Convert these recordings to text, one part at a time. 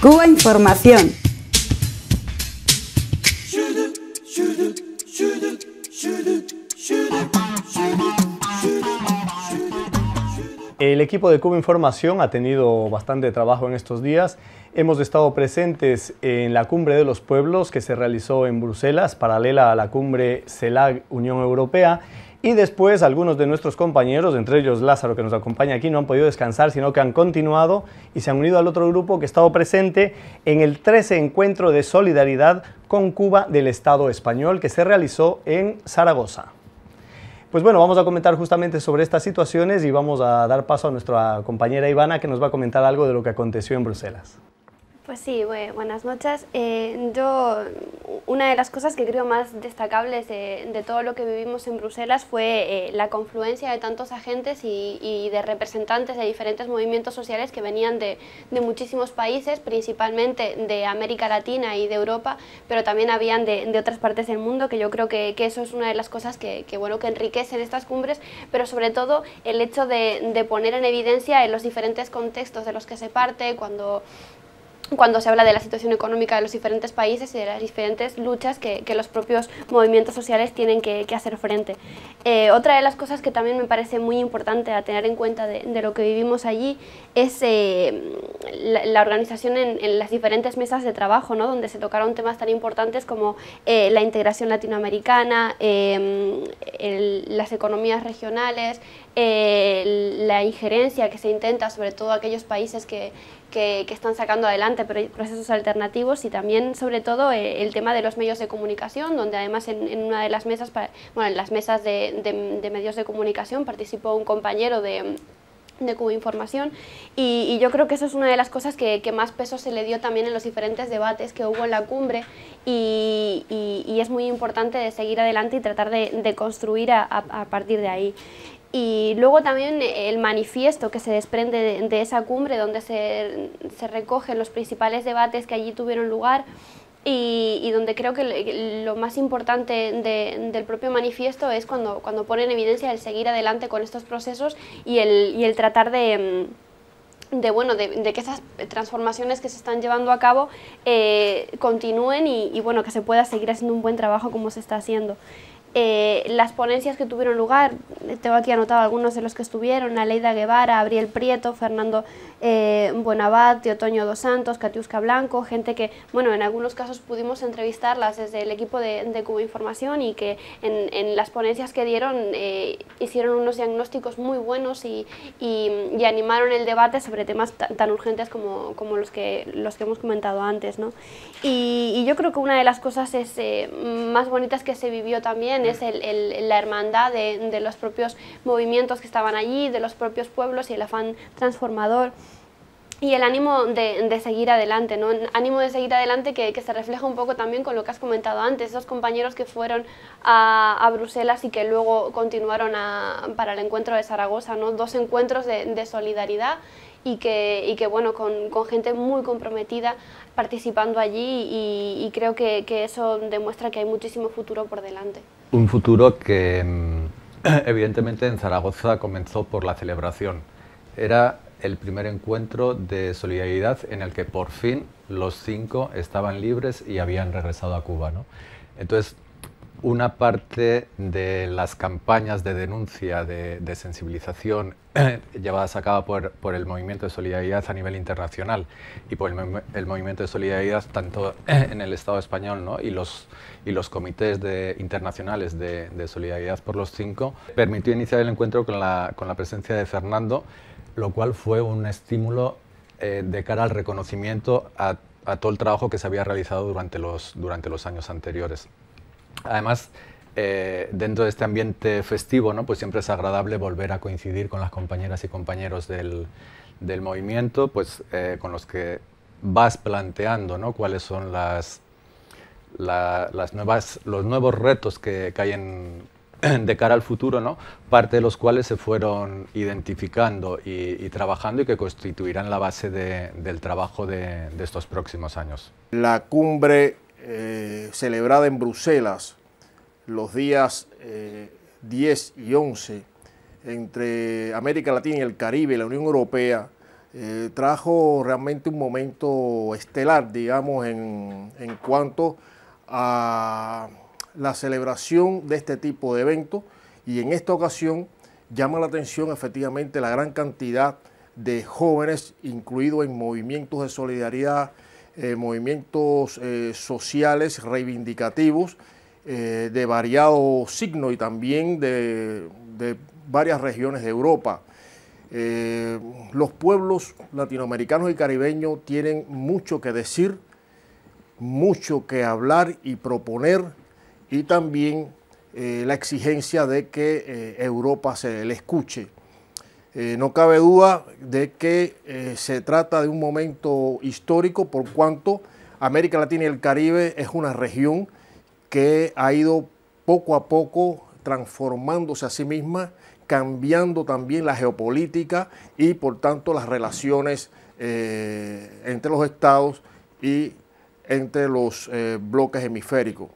Cuba Información. El equipo de Cuba Información ha tenido bastante trabajo en estos días. Hemos estado presentes en la Cumbre de los Pueblos que se realizó en Bruselas, paralela a la Cumbre CELAC Unión Europea y después algunos de nuestros compañeros, entre ellos Lázaro que nos acompaña aquí, no han podido descansar, sino que han continuado y se han unido al otro grupo que ha estado presente en el 13 Encuentro de Solidaridad con Cuba del Estado Español que se realizó en Zaragoza. Pues bueno, vamos a comentar justamente sobre estas situaciones y vamos a dar paso a nuestra compañera Ivana que nos va a comentar algo de lo que aconteció en Bruselas. Pues sí, buenas noches. Eh, yo, una de las cosas que creo más destacables de, todo lo que vivimos en Bruselas fue eh, la confluencia de tantos agentes y, de representantes de diferentes movimientos sociales que venían de, muchísimos países, principalmente de América Latina y de Europa, pero también habían de, otras partes del mundo, que yo creo que, eso es una de las cosas que, bueno, que enriquecen estas cumbres, pero sobre todo el hecho de, poner en evidencia en los diferentes contextos de los que se parte, cuando cuando se habla de la situación económica de los diferentes países y de las diferentes luchas que, los propios movimientos sociales tienen que, hacer frente. Eh, otra de las cosas que también me parece muy importante a tener en cuenta de, lo que vivimos allí es eh, la, organización en, las diferentes mesas de trabajo, ¿no? donde se tocaron temas tan importantes como eh, la integración latinoamericana, em, las economías regionales, la injerencia que se intenta, sobre todo aquellos países que, que, están sacando adelante procesos alternativos y también, sobre todo, eh, el tema de los medios de comunicación, donde además en, una de las mesas, bueno, en las mesas de, medios de comunicación participó un compañero de de Información y, yo creo que eso es una de las cosas que, más peso se le dio también en los diferentes debates que hubo en la cumbre y, es muy importante de seguir adelante y tratar de, construir a partir de ahí. Y luego también el manifiesto que se desprende de, esa cumbre, donde se, recogen los principales debates que allí tuvieron lugar y, donde creo que lo más importante del propio manifiesto es cuando, cuando pone en evidencia el seguir adelante con estos procesos y el, y el tratar de mm, de bueno de, que esas transformaciones que se están llevando a cabo eh, continúen y, y, bueno que se pueda seguir haciendo un buen trabajo como se está haciendo eh, las ponencias que tuvieron lugar, tengo aquí anotado algunos de los que estuvieron, Aleida Guevara, Abriel Prieto, Fernando eh, Bonabat, Otoño Dos Santos, Katiuska Blanco, gente que, bueno, en algunos casos pudimos entrevistarlas desde el equipo de, Cuba Información y que en, las ponencias que dieron eh, hicieron unos diagnósticos muy buenos y, animaron el debate sobre temas tan urgentes como, los, que, los que hemos comentado antes, ¿no? Y, yo creo que una de las cosas eh, más bonitas que se vivió también es la hermandad de, los propios movimientos que estaban allí, de los propios pueblos y el afán transformador y el ánimo de, seguir adelante, ¿no? Ánimo de seguir adelante que, se refleja un poco también con lo que has comentado antes, esos compañeros que fueron a, Bruselas y que luego continuaron para el encuentro de Zaragoza, Dos encuentros de solidaridad y que, que bueno, con, gente muy comprometida participando allí y, creo que, eso demuestra que hay muchísimo futuro por delante. Un futuro que mm, evidentemente en Zaragoza comenzó por la celebración. Era el primer encuentro de solidaridad en el que por fin los cinco estaban libres y habían regresado a Cuba. ¿no? Entonces, una parte de las campañas de denuncia, de, sensibilización eh, llevadas a cabo por, el movimiento de solidaridad a nivel internacional y por el, movimiento de solidaridad tanto eh, en el Estado español y, los, comités internacionales de, solidaridad por los cinco, permitió iniciar el encuentro con la, presencia de Fernando, lo cual fue un estímulo eh, de cara al reconocimiento a, todo el trabajo que se había realizado durante los años anteriores. Además, eh, dentro de este ambiente festivo, ¿no? pues siempre es agradable volver a coincidir con las compañeras y compañeros del, movimiento, pues eh, con los que vas planteando cuáles son las, las nuevas, los nuevos retos que, caen de cara al futuro, ¿no? parte de los cuales se fueron identificando y, trabajando y que constituirán la base del trabajo de, estos próximos años. La cumbre eh, celebrada en Bruselas los días 10 eh, y 11 entre América Latina y el Caribe, y la Unión Europea, eh, trajo realmente un momento estelar, digamos, en, en, cuanto a la celebración de este tipo de eventos y en esta ocasión llama la atención efectivamente la gran cantidad de jóvenes incluidos en movimientos de solidaridad, eh, movimientos eh, sociales reivindicativos eh, de variado signo y también de, de varias regiones de Europa. los pueblos latinoamericanos y caribeños tienen mucho que decir, mucho que hablar y proponer y también la exigencia de que Europa se le escuche. Eh, no cabe duda de que eh, se trata de un momento histórico por cuanto América Latina y el Caribe es una región que ha ido poco a poco transformándose a sí misma, cambiando también la geopolítica y por tanto las relaciones eh, entre los estados y entre los bloques hemisféricos.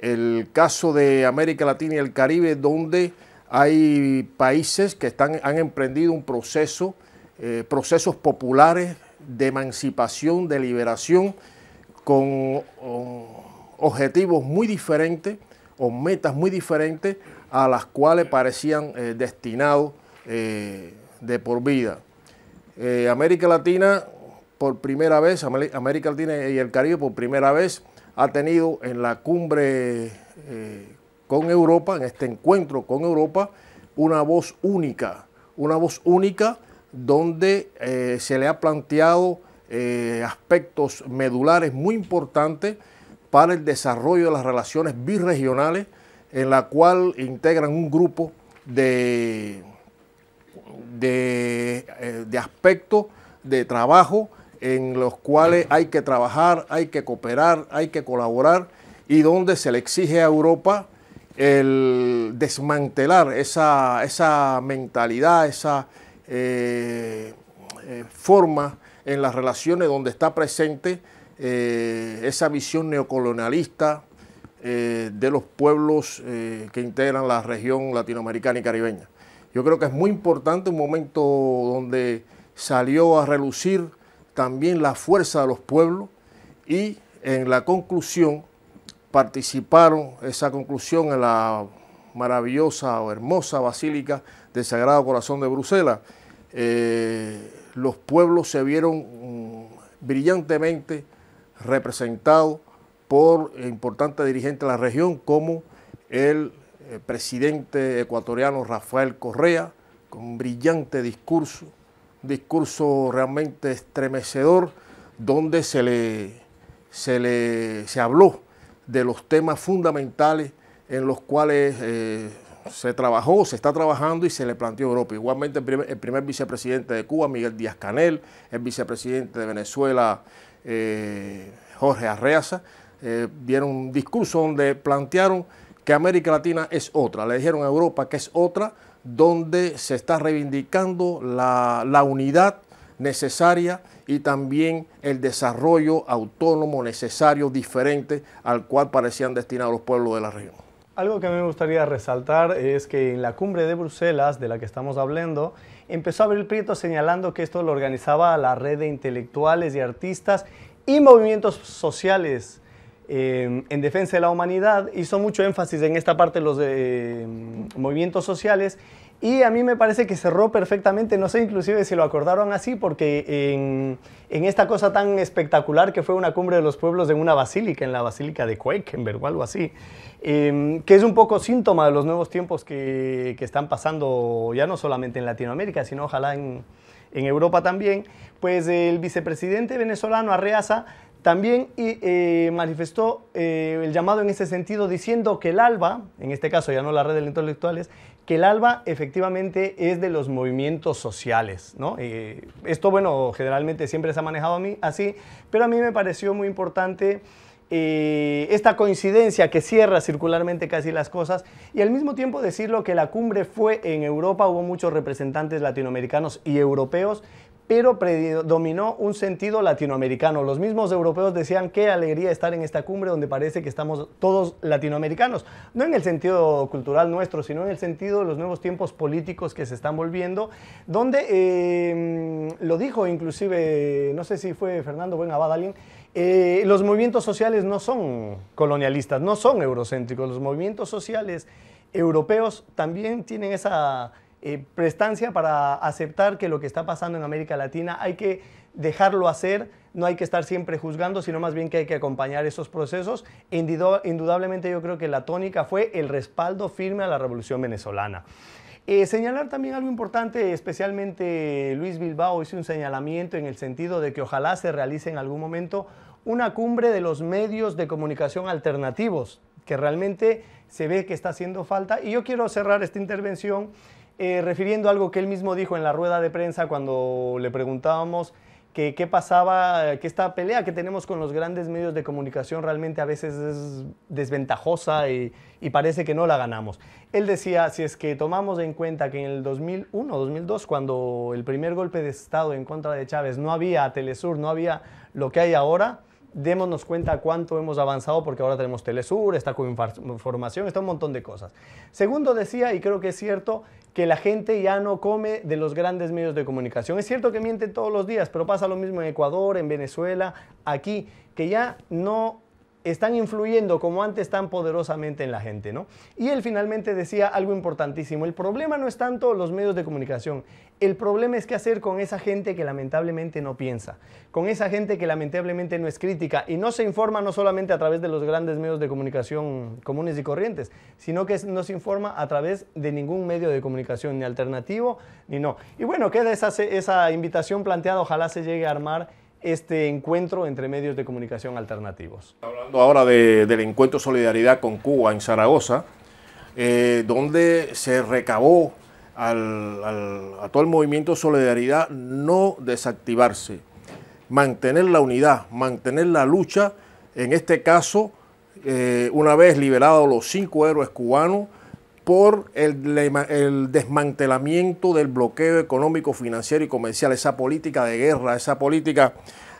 El caso de América Latina y el Caribe, donde hay países que están, han emprendido un proceso, eh, procesos populares de emancipación, de liberación, con objetivos muy diferentes o metas muy diferentes a las cuales parecían eh, destinados eh, de por vida. América Latina, por primera vez, América Latina y el Caribe por primera vez, ha tenido en la cumbre con Europa, en este encuentro con Europa, una voz única, una voz única donde eh, se le ha planteado eh, aspectos medulares muy importantes para el desarrollo de las relaciones birregionales, en la cual integran un grupo de, eh, de aspectos de trabajo en los cuales hay que trabajar, hay que cooperar, hay que colaborar y donde se le exige a Europa el desmantelar esa, mentalidad, esa eh, eh, forma en las relaciones donde está presente eh, esa visión neocolonialista de los pueblos que integran la región latinoamericana y caribeña. Yo creo que es muy importante un momento donde salió a relucir también la fuerza de los pueblos y en la conclusión participaron esa conclusión en la maravillosa o hermosa Basílica del Sagrado Corazón de Bruselas. Eh, los pueblos se vieron mm, brillantemente representados por importantes dirigentes de la región como el eh, presidente ecuatoriano Rafael Correa, con un brillante discurso, un discurso realmente estremecedor, donde se le, se le se habló de los temas fundamentales en los cuales eh, se trabajó, se está trabajando y se le planteó a Europa. Igualmente el primer, vicepresidente de Cuba, Miguel Díaz Canel, el vicepresidente de Venezuela, eh, Jorge Arreaza, eh, dieron un discurso donde plantearon que América Latina es otra, le dijeron a Europa que es otra, donde se está reivindicando la, la unidad necesaria y también el desarrollo autónomo necesario, diferente al cual parecían destinados los pueblos de la región. Algo que me gustaría resaltar es que en la cumbre de Bruselas, de la que estamos hablando, empezó a abrir Prieto señalando que esto lo organizaba la red de intelectuales y artistas y movimientos sociales eh, en defensa de la humanidad. Hizo mucho énfasis en esta parte de los eh, movimientos sociales y a mí me parece que cerró perfectamente, no sé inclusive si lo acordaron así, porque en, esta cosa tan espectacular que fue una cumbre de los pueblos en una basílica, en la basílica de Quakenberg o algo así, em, que es un poco síntoma de los nuevos tiempos que, están pasando ya no solamente en Latinoamérica, sino ojalá en, Europa también, pues el vicepresidente venezolano Arreaza también eh, manifestó eh, el llamado en ese sentido diciendo que el ALBA, en este caso ya no la red de intelectuales, que el alba efectivamente es de los movimientos sociales. ¿no? esto, bueno, generalmente siempre se ha manejado a mí, así, pero a mí me pareció muy importante eh, esta coincidencia que cierra circularmente casi las cosas y al mismo tiempo decirlo que la cumbre fue en Europa, hubo muchos representantes latinoamericanos y europeos, pero predominó un sentido latinoamericano. Los mismos europeos decían qué alegría estar en esta cumbre donde parece que estamos todos latinoamericanos, no en el sentido cultural nuestro, sino en el sentido de los nuevos tiempos políticos que se están volviendo, donde em, lo dijo inclusive, no sé si fue Fernando Buenabad eh, los movimientos sociales no son colonialistas, no son eurocéntricos, los movimientos sociales europeos también tienen esa eh, prestancia para aceptar que lo que está pasando en América Latina hay que dejarlo hacer, no hay que estar siempre juzgando, sino más bien que hay que acompañar esos procesos. Indudablemente yo creo que la tónica fue el respaldo firme a la revolución venezolana. Eh, señalar también algo importante, especialmente Luis Bilbao hizo un señalamiento en el sentido de que ojalá se realice en algún momento una cumbre de los medios de comunicación alternativos, que realmente se ve que está haciendo falta. Y yo quiero cerrar esta intervención eh, refiriendo algo que él mismo dijo en la rueda de prensa cuando le preguntábamos que qué pasaba, que esta pelea que tenemos con los grandes medios de comunicación realmente a veces es desventajosa y, y, parece que no la ganamos. Él decía, si es que tomamos en cuenta que en el 2001, 2002, cuando el primer golpe de Estado en contra de Chávez no había Telesur, no había lo que hay ahora, démonos cuenta cuánto hemos avanzado porque ahora tenemos Telesur, está con información, está un montón de cosas. Segundo decía, y creo que es cierto, que la gente ya no come de los grandes medios de comunicación. Es cierto que miente todos los días, pero pasa lo mismo en Ecuador, en Venezuela, aquí, que ya no están influyendo como antes tan poderosamente en la gente, ¿no? Y él finalmente decía algo importantísimo, el problema no es tanto los medios de comunicación, el problema es qué hacer con esa gente que lamentablemente no piensa, con esa gente que lamentablemente no es crítica y no se informa no solamente a través de los grandes medios de comunicación comunes y corrientes, sino que no se informa a través de ningún medio de comunicación, ni alternativo, ni no. Y bueno, queda esa, esa invitación planteada, ojalá se llegue a armar este encuentro entre medios de comunicación alternativos. Hablando ahora del encuentro Solidaridad con Cuba en Zaragoza, eh, donde se recabó a todo el movimiento Solidaridad no desactivarse, mantener la unidad, mantener la lucha, en este caso, eh, una vez liberados los cinco héroes cubanos, por el, desmantelamiento del bloqueo económico, financiero y comercial, esa política de guerra, esa política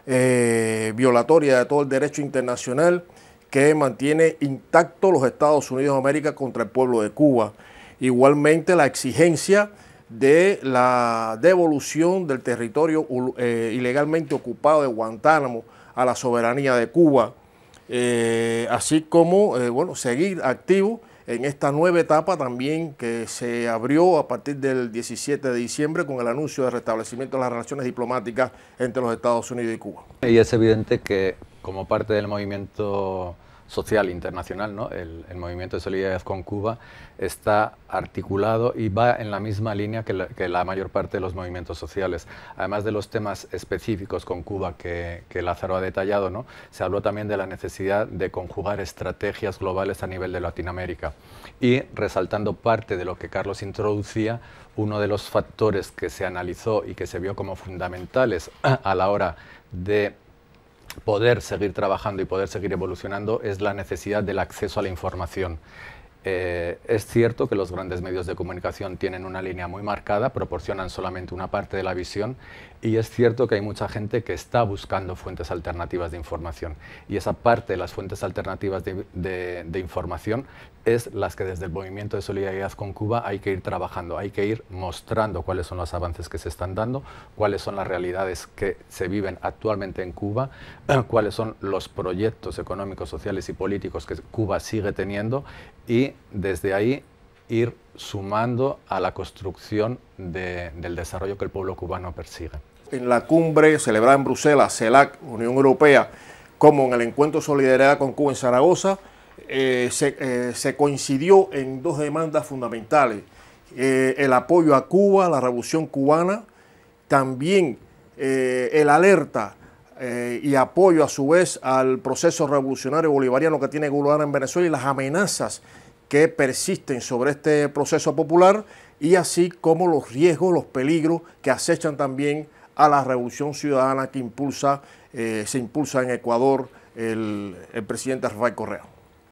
eh, violatoria de todo el derecho internacional que mantiene intacto los Estados Unidos de América contra el pueblo de Cuba. Igualmente la exigencia de la devolución del territorio eh, ilegalmente ocupado de Guantánamo a la soberanía de Cuba, eh, así como bueno, seguir activo en esta nueva etapa también que se abrió a partir del 17 de diciembre con el anuncio de restablecimiento de las relaciones diplomáticas entre los Estados Unidos y Cuba. Y es evidente que como parte del movimiento social internacional, ¿no? el, movimiento de solidaridad con Cuba está articulado y va en la misma línea que la, mayor parte de los movimientos sociales. Además de los temas específicos con Cuba que, que Lázaro ha detallado, ¿no? se habló también de la necesidad de conjugar estrategias globales a nivel de Latinoamérica. Y resaltando parte de lo que Carlos introducía, uno de los factores que se analizó y que se vio como fundamentales a la hora de poder seguir trabajando y poder seguir evolucionando es la necesidad del acceso a la información. Eh, es cierto que los grandes medios de comunicación tienen una línea muy marcada, proporcionan solamente una parte de la visión y es cierto que hay mucha gente que está buscando fuentes alternativas de información y esa parte de las fuentes alternativas de, de información es las que desde el movimiento de solidaridad con Cuba hay que ir trabajando, hay que ir mostrando cuáles son los avances que se están dando, cuáles son las realidades que se viven actualmente en Cuba, cuáles son los proyectos económicos, sociales y políticos que Cuba sigue teniendo y desde ahí ir sumando a la construcción del desarrollo que el pueblo cubano persigue. En la cumbre celebrada en Bruselas, CELAC, Unión Europea, como en el encuentro de solidaridad con Cuba en Zaragoza, eh, eh, se, coincidió en dos demandas fundamentales. Eh, el apoyo a Cuba, la revolución cubana, también el alerta y apoyo a su vez al proceso revolucionario bolivariano que tiene lugar en Venezuela y las amenazas que persisten sobre este proceso popular y así como los riesgos, los peligros que acechan también a la revolución ciudadana que impulsa, eh, se impulsa en Ecuador el, el presidente Rafael Correa.